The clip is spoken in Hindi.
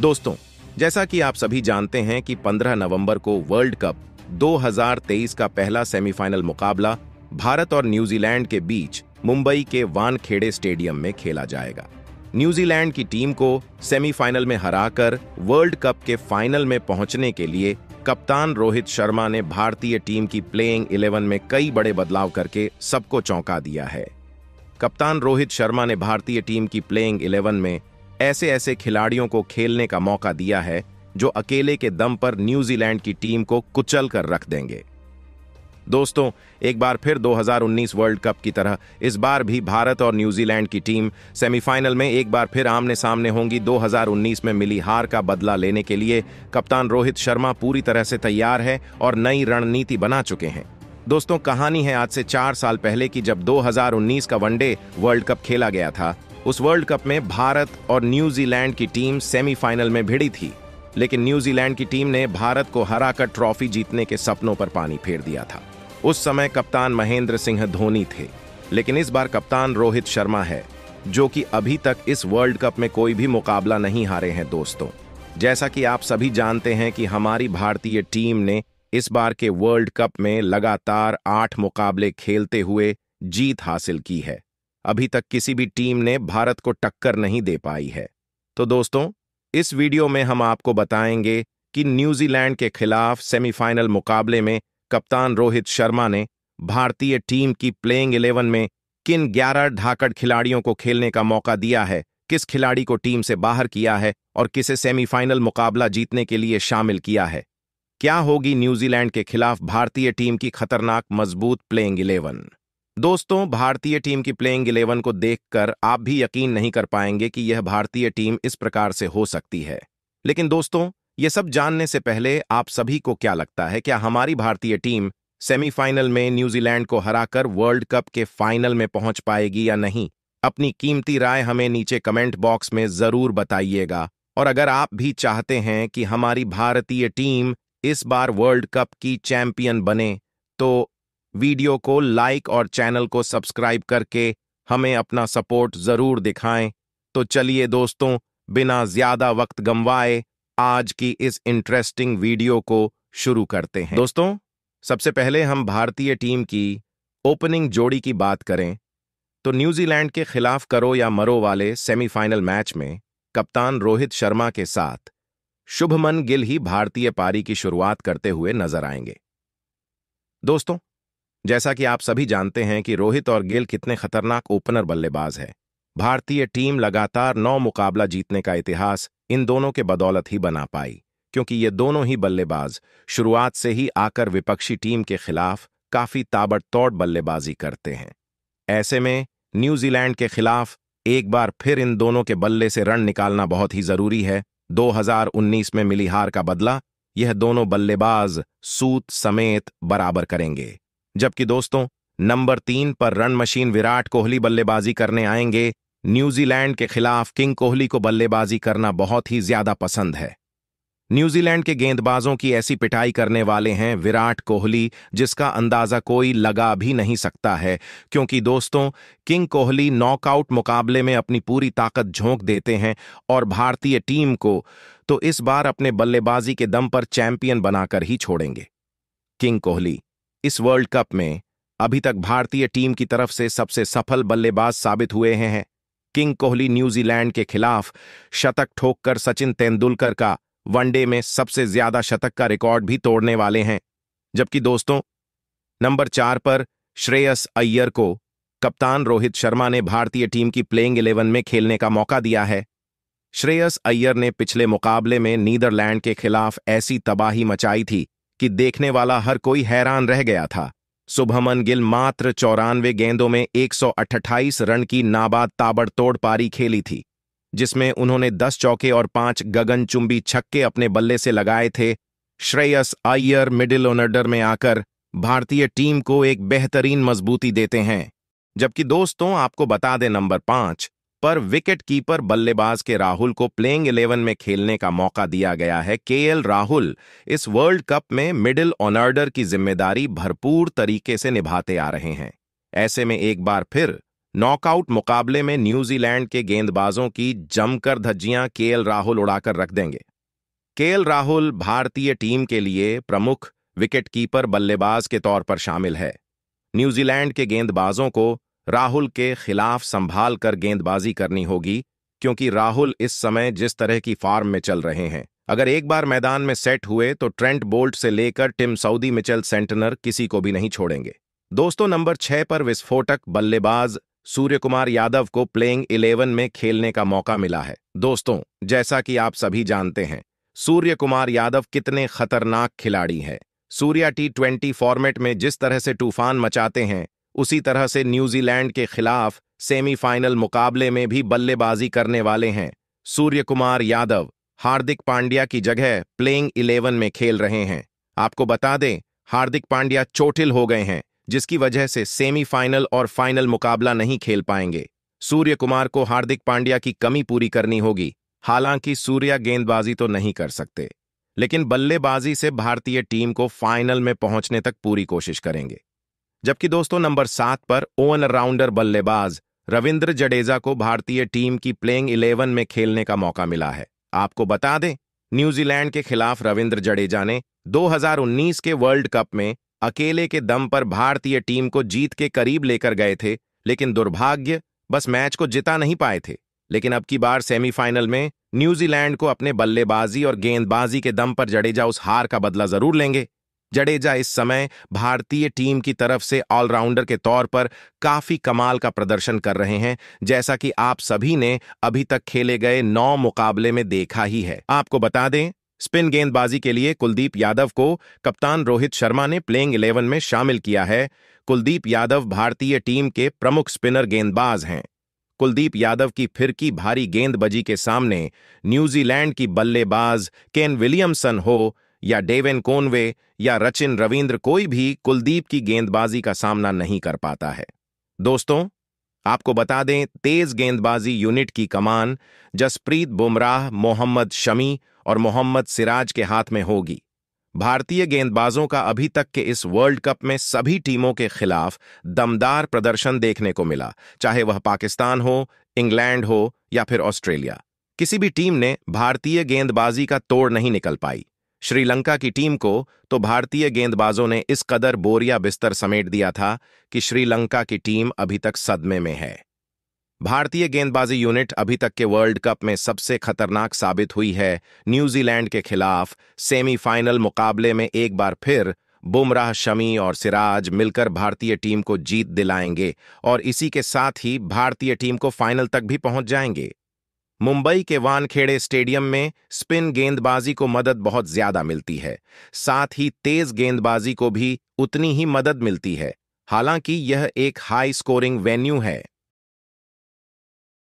दोस्तों जैसा कि आप सभी जानते हैं कि 15 नवंबर को वर्ल्ड कप 2023 का पहला सेमीफाइनल मुकाबला भारत और न्यूजीलैंड के बीच मुंबई के वानखेड़े स्टेडियम में खेला जाएगा न्यूजीलैंड की टीम को सेमीफाइनल में हराकर वर्ल्ड कप के फाइनल में पहुंचने के लिए कप्तान रोहित शर्मा ने भारतीय टीम की प्लेइंग 11 में कई बड़े बदलाव करके सबको चौंका दिया है कप्तान रोहित शर्मा ने भारतीय टीम की प्लेइंग 11 में ऐसे ऐसे खिलाड़ियों को खेलने का मौका दिया है जो अकेले के दम पर न्यूजीलैंड की टीम को कुचल कर रख देंगे दोस्तों एक बार फिर 2019 वर्ल्ड कप की तरह इस बार भी भारत और न्यूजीलैंड की टीम सेमीफाइनल में एक बार फिर आमने सामने होंगी 2019 में मिली हार का बदला लेने के लिए कप्तान रोहित शर्मा पूरी तरह से तैयार है और नई रणनीति बना चुके हैं दोस्तों कहानी है आज से चार साल पहले की जब 2019 का वनडे वर्ल्ड कप खेला गया था उस वर्ल्ड कप में भारत और न्यूजीलैंड की टीम सेमीफाइनल में भिड़ी थी लेकिन न्यूजीलैंड की टीम ने भारत को हराकर ट्रॉफी जीतने के सपनों पर पानी फेर दिया था उस समय कप्तान महेंद्र सिंह धोनी थे लेकिन इस बार कप्तान रोहित शर्मा है जो कि अभी तक इस वर्ल्ड कप में कोई भी मुकाबला नहीं हारे हैं दोस्तों जैसा कि आप सभी जानते हैं कि हमारी भारतीय टीम ने इस बार के वर्ल्ड कप में लगातार आठ मुकाबले खेलते हुए जीत हासिल की है अभी तक किसी भी टीम ने भारत को टक्कर नहीं दे पाई है तो दोस्तों इस वीडियो में हम आपको बताएंगे कि न्यूजीलैंड के खिलाफ सेमीफाइनल मुकाबले में कप्तान रोहित शर्मा ने भारतीय टीम की प्लेइंग इलेवन में किन ग्यारह ढाकड़ खिलाड़ियों को खेलने का मौका दिया है किस खिलाड़ी को टीम से बाहर किया है और किसे सेमीफाइनल मुकाबला जीतने के लिए शामिल किया है क्या होगी न्यूजीलैंड के खिलाफ भारतीय टीम की खतरनाक मजबूत प्लेइंग इलेवन दोस्तों भारतीय टीम की प्लेइंग इलेवन को देखकर आप भी यकीन नहीं कर पाएंगे कि यह भारतीय टीम इस प्रकार से हो सकती है लेकिन दोस्तों ये सब जानने से पहले आप सभी को क्या लगता है क्या हमारी भारतीय टीम सेमीफाइनल में न्यूजीलैंड को हराकर वर्ल्ड कप के फाइनल में पहुंच पाएगी या नहीं अपनी कीमती राय हमें नीचे कमेंट बॉक्स में जरूर बताइएगा और अगर आप भी चाहते हैं कि हमारी भारतीय टीम इस बार वर्ल्ड कप की चैंपियन बने तो वीडियो को लाइक और चैनल को सब्सक्राइब करके हमें अपना सपोर्ट जरूर दिखाएं तो चलिए दोस्तों बिना ज्यादा वक्त गंवाए आज की इस इंटरेस्टिंग वीडियो को शुरू करते हैं दोस्तों सबसे पहले हम भारतीय टीम की ओपनिंग जोड़ी की बात करें तो न्यूजीलैंड के खिलाफ करो या मरो वाले सेमीफाइनल मैच में कप्तान रोहित शर्मा के साथ शुभमन गिल ही भारतीय पारी की शुरुआत करते हुए नजर आएंगे दोस्तों जैसा कि आप सभी जानते हैं कि रोहित और गिल कितने खतरनाक ओपनर बल्लेबाज हैं भारतीय टीम लगातार नौ मुकाबला जीतने का इतिहास इन दोनों के बदौलत ही बना पाई क्योंकि ये दोनों ही बल्लेबाज शुरुआत से ही आकर विपक्षी टीम के खिलाफ काफी ताबड़तोड़ बल्लेबाजी करते हैं ऐसे में न्यूजीलैंड के खिलाफ एक बार फिर इन दोनों के बल्ले से रन निकालना बहुत ही जरूरी है 2019 में मिली हार का बदला यह दोनों बल्लेबाज सूत समेत बराबर करेंगे जबकि दोस्तों नंबर तीन पर रन मशीन विराट कोहली बल्लेबाजी करने आएंगे न्यूजीलैंड के खिलाफ किंग कोहली को बल्लेबाजी करना बहुत ही ज्यादा पसंद है न्यूजीलैंड के गेंदबाजों की ऐसी पिटाई करने वाले हैं विराट कोहली जिसका अंदाजा कोई लगा भी नहीं सकता है क्योंकि दोस्तों किंग कोहली नॉकआउट मुकाबले में अपनी पूरी ताकत झोंक देते हैं और भारतीय टीम को तो इस बार अपने बल्लेबाजी के दम पर चैंपियन बनाकर ही छोड़ेंगे किंग कोहली इस वर्ल्ड कप में अभी तक भारतीय टीम की तरफ से सबसे सफल बल्लेबाज साबित हुए हैं किंग कोहली न्यूजीलैंड के खिलाफ शतक ठोककर सचिन तेंदुलकर का वनडे में सबसे ज्यादा शतक का रिकॉर्ड भी तोड़ने वाले हैं जबकि दोस्तों नंबर चार पर श्रेयस अय्यर को कप्तान रोहित शर्मा ने भारतीय टीम की प्लेइंग इलेवन में खेलने का मौका दिया है श्रेयस अय्यर ने पिछले मुकाबले में नीदरलैंड के खिलाफ ऐसी तबाही मचाई थी कि देखने वाला हर कोई हैरान रह गया था शुभमन गिल मात्र चौरानवे गेंदों में 128 रन की नाबाद ताबड़तोड़ पारी खेली थी जिसमें उन्होंने 10 चौके और पांच गगनचुंबी छक्के अपने बल्ले से लगाए थे श्रेयस आय्यर मिडिल ऑनर्डर में आकर भारतीय टीम को एक बेहतरीन मजबूती देते हैं जबकि दोस्तों आपको बता दें नंबर पांच पर विकेटकीपर बल्लेबाज के राहुल को प्लेइंग इलेवन में खेलने का मौका दिया गया है केएल राहुल इस वर्ल्ड कप में मिडिल ऑनर्डर की जिम्मेदारी भरपूर तरीके से निभाते आ रहे हैं ऐसे में एक बार फिर नॉकआउट मुकाबले में न्यूजीलैंड के गेंदबाजों की जमकर धज्जियां एल राहुल उड़ाकर रख देंगे एल राहुल भारतीय टीम के लिए प्रमुख विकेटकीपर बल्लेबाज के तौर पर शामिल है न्यूजीलैंड के गेंदबाजों को राहुल के खिलाफ संभाल कर गेंदबाजी करनी होगी क्योंकि राहुल इस समय जिस तरह की फार्म में चल रहे हैं अगर एक बार मैदान में सेट हुए तो ट्रेंट बोल्ट से लेकर टिम सऊदी मिचेल सेंटनर किसी को भी नहीं छोड़ेंगे दोस्तों नंबर छह पर विस्फोटक बल्लेबाज सूर्य कुमार यादव को प्लेइंग इलेवन में खेलने का मौका मिला है दोस्तों जैसा कि आप सभी जानते हैं सूर्य कुमार यादव कितने खतरनाक खिलाड़ी हैं सूर्या टी ट्वेंटी फॉर्मेट में जिस तरह से तूफान मचाते हैं उसी तरह से न्यूजीलैंड के खिलाफ सेमीफाइनल मुकाबले में भी बल्लेबाजी करने वाले हैं सूर्य कुमार यादव हार्दिक पांड्या की जगह प्लेइंग इलेवन में खेल रहे हैं आपको बता दें हार्दिक पांड्या चोटिल हो गए हैं जिसकी वजह से सेमीफाइनल और फाइनल मुकाबला नहीं खेल पाएंगे सूर्य कुमार को हार्दिक पांड्या की कमी पूरी करनी होगी हालांकि सूर्या गेंदबाजी तो नहीं कर सकते लेकिन बल्लेबाजी से भारतीय टीम को फाइनल में पहुंचने तक पूरी कोशिश करेंगे जबकि दोस्तों नंबर सात पर ओवन राउंडर बल्लेबाज रविंद्र जडेजा को भारतीय टीम की प्लेइंग इलेवन में खेलने का मौका मिला है आपको बता दें न्यूजीलैंड के खिलाफ रविंद्र जडेजा ने 2019 के वर्ल्ड कप में अकेले के दम पर भारतीय टीम को जीत के करीब लेकर गए थे लेकिन दुर्भाग्य बस मैच को जिता नहीं पाए थे लेकिन अब की बार सेमीफाइनल में न्यूजीलैंड को अपने बल्लेबाजी और गेंदबाजी के दम पर जडेजा उस हार का बदला जरूर लेंगे जडेजा इस समय भारतीय टीम की तरफ से ऑलराउंडर के तौर पर काफी कमाल का प्रदर्शन कर रहे हैं जैसा कि आप सभी ने अभी तक खेले गए नौ मुकाबले में देखा ही है आपको बता दें स्पिन गेंदबाजी के लिए कुलदीप यादव को कप्तान रोहित शर्मा ने प्लेइंग इलेवन में शामिल किया है कुलदीप यादव भारतीय टीम के प्रमुख स्पिनर गेंदबाज हैं कुलदीप यादव की फिरकी भारी गेंदबाजी के सामने न्यूजीलैंड की बल्लेबाज केन विलियमसन हो या डेविन कोनवे या रचिन रविंद्र कोई भी कुलदीप की गेंदबाजी का सामना नहीं कर पाता है दोस्तों आपको बता दें तेज गेंदबाजी यूनिट की कमान जसप्रीत बुमराह मोहम्मद शमी और मोहम्मद सिराज के हाथ में होगी भारतीय गेंदबाजों का अभी तक के इस वर्ल्ड कप में सभी टीमों के खिलाफ दमदार प्रदर्शन देखने को मिला चाहे वह पाकिस्तान हो इंग्लैंड हो या फिर ऑस्ट्रेलिया किसी भी टीम ने भारतीय गेंदबाजी का तोड़ नहीं निकल पाई श्रीलंका की टीम को तो भारतीय गेंदबाजों ने इस कदर बोरिया बिस्तर समेट दिया था कि श्रीलंका की टीम अभी तक सदमे में है भारतीय गेंदबाजी यूनिट अभी तक के वर्ल्ड कप में सबसे खतरनाक साबित हुई है न्यूजीलैंड के खिलाफ सेमीफाइनल मुकाबले में एक बार फिर बुमराह शमी और सिराज मिलकर भारतीय टीम को जीत दिलाएंगे और इसी के साथ ही भारतीय टीम को फाइनल तक भी पहुंच जाएंगे मुंबई के वानखेड़े स्टेडियम में स्पिन गेंदबाजी को मदद बहुत ज्यादा मिलती है साथ ही तेज गेंदबाजी को भी उतनी ही मदद मिलती है हालांकि यह एक हाई स्कोरिंग वेन्यू है